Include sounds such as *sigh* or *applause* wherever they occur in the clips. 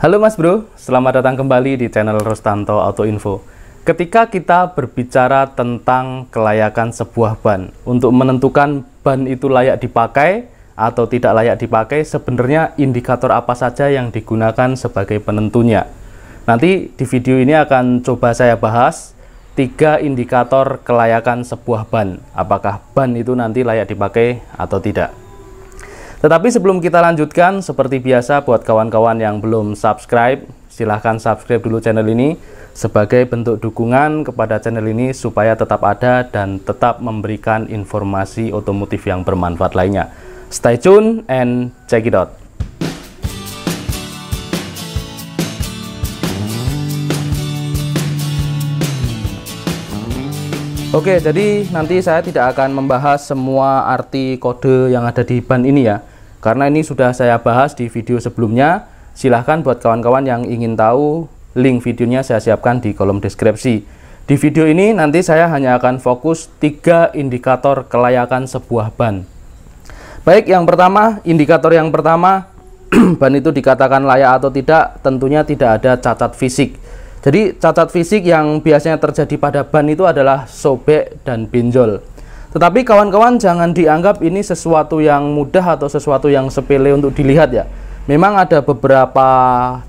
Halo Mas Bro, selamat datang kembali di channel Rustanto Auto Info. Ketika kita berbicara tentang kelayakan sebuah ban, untuk menentukan ban itu layak dipakai atau tidak layak dipakai, sebenarnya indikator apa saja yang digunakan sebagai penentunya. Nanti di video ini akan coba saya bahas tiga indikator kelayakan sebuah ban. Apakah ban itu nanti layak dipakai atau tidak. Tetapi sebelum kita lanjutkan, seperti biasa buat kawan-kawan yang belum subscribe, silahkan subscribe dulu channel ini sebagai bentuk dukungan kepada channel ini supaya tetap ada dan tetap memberikan informasi otomotif yang bermanfaat lainnya. Stay tune and check it out. Oke, jadi nanti saya tidak akan membahas semua arti kode yang ada di ban ini ya karena ini sudah saya bahas di video sebelumnya, silahkan buat kawan-kawan yang ingin tahu link videonya saya siapkan di kolom deskripsi. Di video ini nanti saya hanya akan fokus tiga indikator kelayakan sebuah ban. Baik, yang pertama, indikator yang pertama, *clears throat* ban itu dikatakan layak atau tidak, tentunya tidak ada cacat fisik. Jadi cacat fisik yang biasanya terjadi pada ban itu adalah sobek dan benjol. Tetapi kawan-kawan jangan dianggap ini sesuatu yang mudah atau sesuatu yang sepele untuk dilihat ya. Memang ada beberapa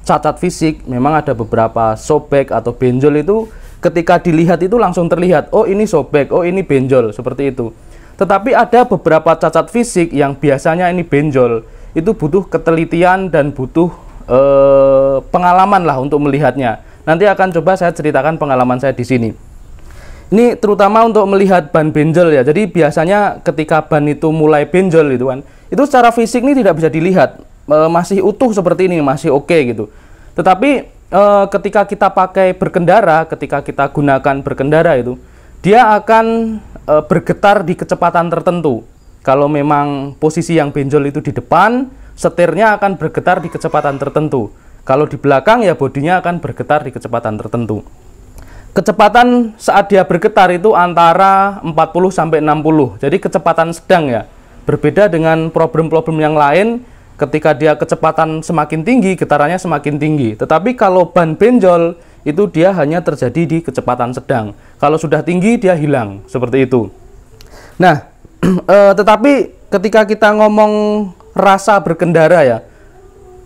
cacat fisik, memang ada beberapa sobek atau benjol itu ketika dilihat itu langsung terlihat, oh ini sobek, oh ini benjol, seperti itu. Tetapi ada beberapa cacat fisik yang biasanya ini benjol, itu butuh ketelitian dan butuh eh, pengalaman lah untuk melihatnya. Nanti akan coba saya ceritakan pengalaman saya di sini. Ini terutama untuk melihat ban benjol ya. Jadi biasanya ketika ban itu mulai benjol itu kan, itu secara fisik ini tidak bisa dilihat e, masih utuh seperti ini, masih oke okay, gitu. Tetapi e, ketika kita pakai berkendara, ketika kita gunakan berkendara itu, dia akan e, bergetar di kecepatan tertentu. Kalau memang posisi yang benjol itu di depan, setirnya akan bergetar di kecepatan tertentu. Kalau di belakang ya bodinya akan bergetar di kecepatan tertentu kecepatan saat dia bergetar itu antara 40 sampai 60. Jadi kecepatan sedang ya. Berbeda dengan problem-problem yang lain ketika dia kecepatan semakin tinggi, getarannya semakin tinggi. Tetapi kalau ban benjol itu dia hanya terjadi di kecepatan sedang. Kalau sudah tinggi dia hilang, seperti itu. Nah, *clears throat* eh, tetapi ketika kita ngomong rasa berkendara ya,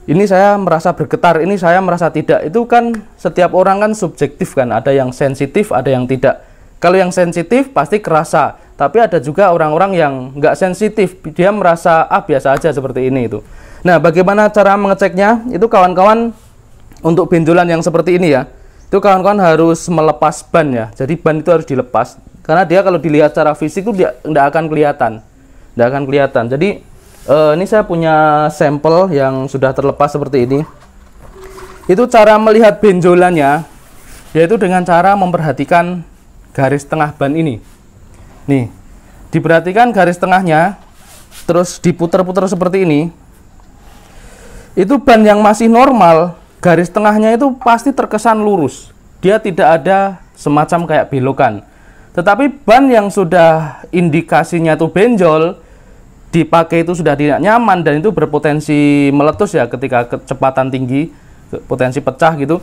ini saya merasa bergetar, ini saya merasa tidak. Itu kan setiap orang kan subjektif kan, ada yang sensitif, ada yang tidak. Kalau yang sensitif pasti kerasa, tapi ada juga orang-orang yang nggak sensitif, dia merasa ah biasa aja seperti ini itu. Nah, bagaimana cara mengeceknya? Itu kawan-kawan untuk benjolan yang seperti ini ya, itu kawan-kawan harus melepas ban ya. Jadi ban itu harus dilepas, karena dia kalau dilihat secara fisik itu dia nggak akan kelihatan, nggak akan kelihatan. Jadi Uh, ini saya punya sampel yang sudah terlepas seperti ini. Itu cara melihat benjolannya, yaitu dengan cara memperhatikan garis tengah ban ini. Nih, diperhatikan garis tengahnya, terus diputer-puter seperti ini. Itu ban yang masih normal, garis tengahnya itu pasti terkesan lurus. Dia tidak ada semacam kayak belokan. Tetapi ban yang sudah indikasinya tuh benjol, dipakai itu sudah tidak nyaman dan itu berpotensi meletus ya ketika kecepatan tinggi potensi pecah gitu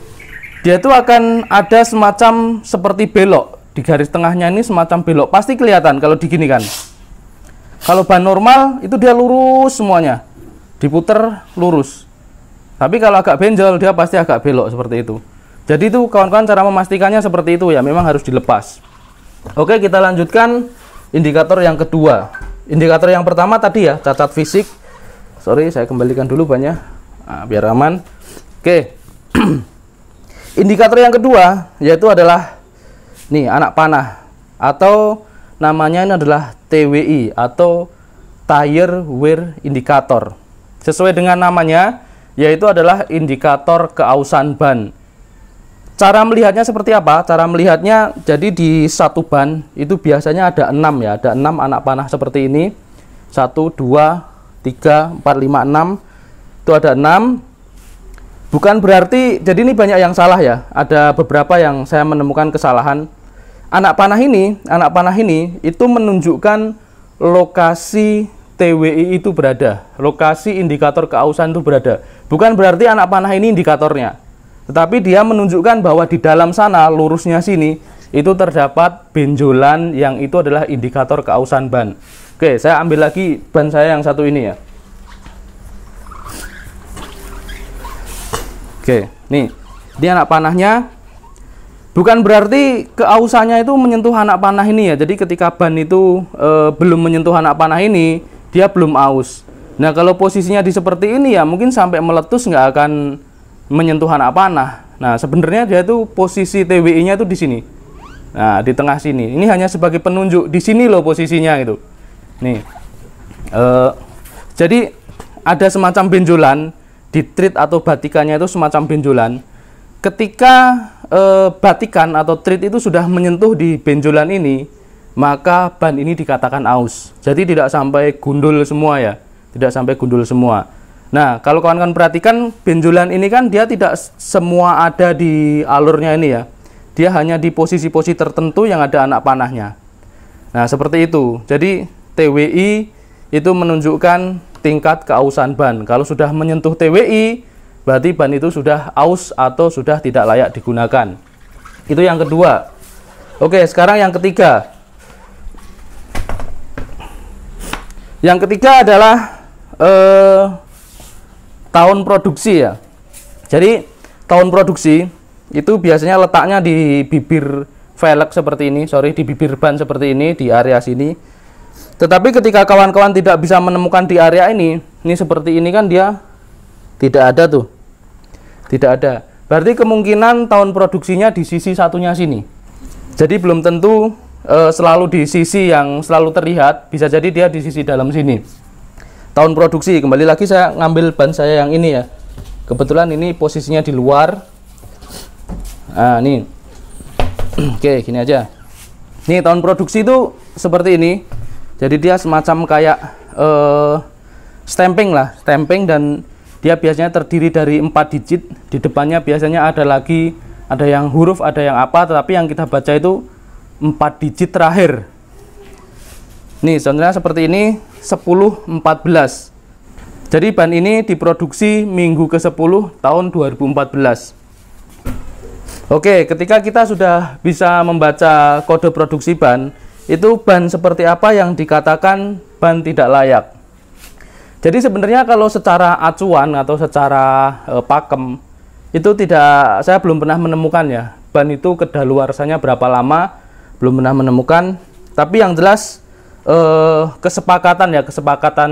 dia itu akan ada semacam seperti belok di garis tengahnya ini semacam belok pasti kelihatan kalau digini kan. kalau ban normal itu dia lurus semuanya diputer lurus tapi kalau agak benjol dia pasti agak belok seperti itu jadi itu kawan-kawan cara memastikannya seperti itu ya memang harus dilepas oke kita lanjutkan indikator yang kedua indikator yang pertama tadi ya cacat fisik sorry saya kembalikan dulu banyak nah, biar aman oke *clears throat* indikator yang kedua yaitu adalah nih anak panah atau namanya ini adalah TWI atau tire wear indicator sesuai dengan namanya yaitu adalah indikator keausan ban Cara melihatnya seperti apa? Cara melihatnya jadi di satu ban itu biasanya ada enam ya, ada enam anak panah seperti ini. Satu, dua, tiga, empat, lima, enam. Itu ada enam. Bukan berarti jadi ini banyak yang salah ya. Ada beberapa yang saya menemukan kesalahan. Anak panah ini, anak panah ini itu menunjukkan lokasi TWI itu berada, lokasi indikator keausan itu berada. Bukan berarti anak panah ini indikatornya. Tetapi dia menunjukkan bahwa di dalam sana, lurusnya sini, itu terdapat benjolan yang itu adalah indikator keausan ban. Oke, saya ambil lagi ban saya yang satu ini ya. Oke, nih. Ini anak panahnya. Bukan berarti keausannya itu menyentuh anak panah ini ya. Jadi ketika ban itu e, belum menyentuh anak panah ini, dia belum aus. Nah, kalau posisinya di seperti ini ya, mungkin sampai meletus nggak akan menyentuh anak panah. Nah, sebenarnya dia itu posisi TWI-nya itu di sini. Nah, di tengah sini. Ini hanya sebagai penunjuk. Di sini loh posisinya itu. Nih. Uh, jadi ada semacam benjolan di treat atau batikannya itu semacam benjolan. Ketika e, batikan atau treat itu sudah menyentuh di benjolan ini, maka ban ini dikatakan aus. Jadi tidak sampai gundul semua ya. Tidak sampai gundul semua. Nah, kalau kawan-kawan perhatikan benjolan ini kan dia tidak semua ada di alurnya ini ya. Dia hanya di posisi-posisi tertentu yang ada anak panahnya. Nah, seperti itu. Jadi TWI itu menunjukkan tingkat keausan ban. Kalau sudah menyentuh TWI, berarti ban itu sudah aus atau sudah tidak layak digunakan. Itu yang kedua. Oke, sekarang yang ketiga. Yang ketiga adalah eh tahun produksi ya. Jadi tahun produksi itu biasanya letaknya di bibir velg seperti ini, sorry di bibir ban seperti ini di area sini. Tetapi ketika kawan-kawan tidak bisa menemukan di area ini, ini seperti ini kan dia tidak ada tuh, tidak ada. Berarti kemungkinan tahun produksinya di sisi satunya sini. Jadi belum tentu e, selalu di sisi yang selalu terlihat, bisa jadi dia di sisi dalam sini tahun produksi kembali lagi saya ngambil ban saya yang ini ya kebetulan ini posisinya di luar nah ini *clears throat* oke gini aja ini tahun produksi itu seperti ini jadi dia semacam kayak uh, stamping lah stamping dan dia biasanya terdiri dari empat digit di depannya biasanya ada lagi ada yang huruf ada yang apa tetapi yang kita baca itu empat digit terakhir nih contohnya seperti ini 1014. Jadi ban ini diproduksi minggu ke-10 tahun 2014. Oke, ketika kita sudah bisa membaca kode produksi ban, itu ban seperti apa yang dikatakan ban tidak layak. Jadi sebenarnya kalau secara acuan atau secara e, pakem itu tidak saya belum pernah menemukan ya. Ban itu kedaluarsanya berapa lama belum pernah menemukan. Tapi yang jelas eh, kesepakatan ya kesepakatan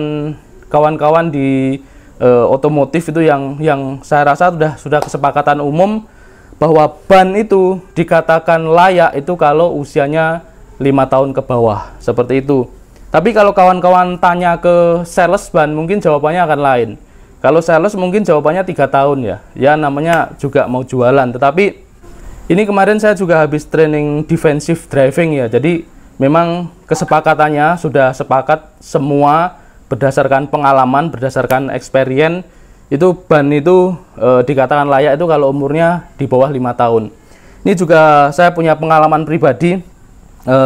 kawan-kawan di eh, otomotif itu yang yang saya rasa sudah sudah kesepakatan umum bahwa ban itu dikatakan layak itu kalau usianya lima tahun ke bawah seperti itu. Tapi kalau kawan-kawan tanya ke sales ban mungkin jawabannya akan lain. Kalau sales mungkin jawabannya tiga tahun ya. Ya namanya juga mau jualan. Tetapi ini kemarin saya juga habis training defensive driving ya. Jadi memang kesepakatannya sudah sepakat semua berdasarkan pengalaman, berdasarkan experience itu ban itu e, dikatakan layak itu kalau umurnya di bawah lima tahun. Ini juga saya punya pengalaman pribadi e,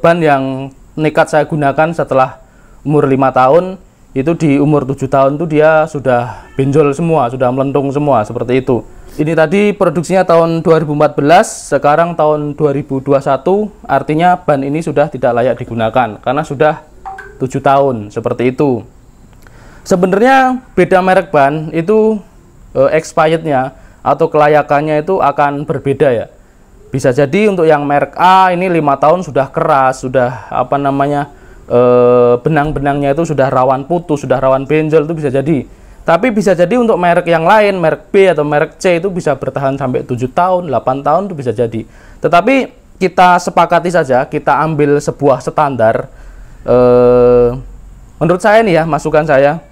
ban yang nekat saya gunakan setelah umur lima tahun itu di umur tujuh tahun itu dia sudah benjol semua, sudah melentung semua seperti itu ini tadi produksinya tahun 2014, sekarang tahun 2021, artinya ban ini sudah tidak layak digunakan karena sudah 7 tahun, seperti itu. Sebenarnya beda merek ban itu eh, expirednya atau kelayakannya itu akan berbeda ya. Bisa jadi untuk yang merek A ini lima tahun sudah keras, sudah apa namanya eh, benang-benangnya itu sudah rawan putus, sudah rawan benjol itu bisa jadi tapi bisa jadi untuk merek yang lain, merek B atau merek C itu bisa bertahan sampai 7 tahun, 8 tahun itu bisa jadi. Tetapi kita sepakati saja, kita ambil sebuah standar. Eh, menurut saya nih ya, masukan saya.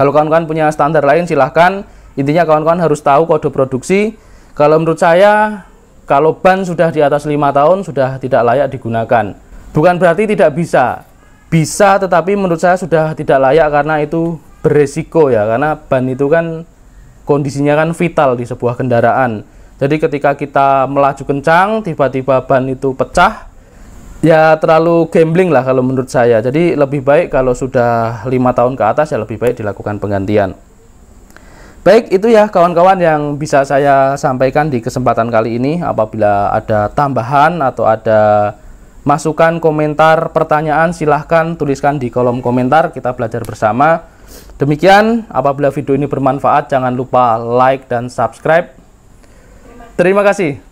Kalau kawan-kawan punya standar lain silahkan. Intinya kawan-kawan harus tahu kode produksi. Kalau menurut saya, kalau ban sudah di atas lima tahun sudah tidak layak digunakan. Bukan berarti tidak bisa. Bisa tetapi menurut saya sudah tidak layak karena itu beresiko ya karena ban itu kan kondisinya kan vital di sebuah kendaraan jadi ketika kita melaju kencang tiba-tiba ban itu pecah ya terlalu gambling lah kalau menurut saya jadi lebih baik kalau sudah lima tahun ke atas ya lebih baik dilakukan penggantian baik itu ya kawan-kawan yang bisa saya sampaikan di kesempatan kali ini apabila ada tambahan atau ada masukan komentar pertanyaan silahkan tuliskan di kolom komentar kita belajar bersama Demikian, apabila video ini bermanfaat, jangan lupa like dan subscribe. Terima kasih.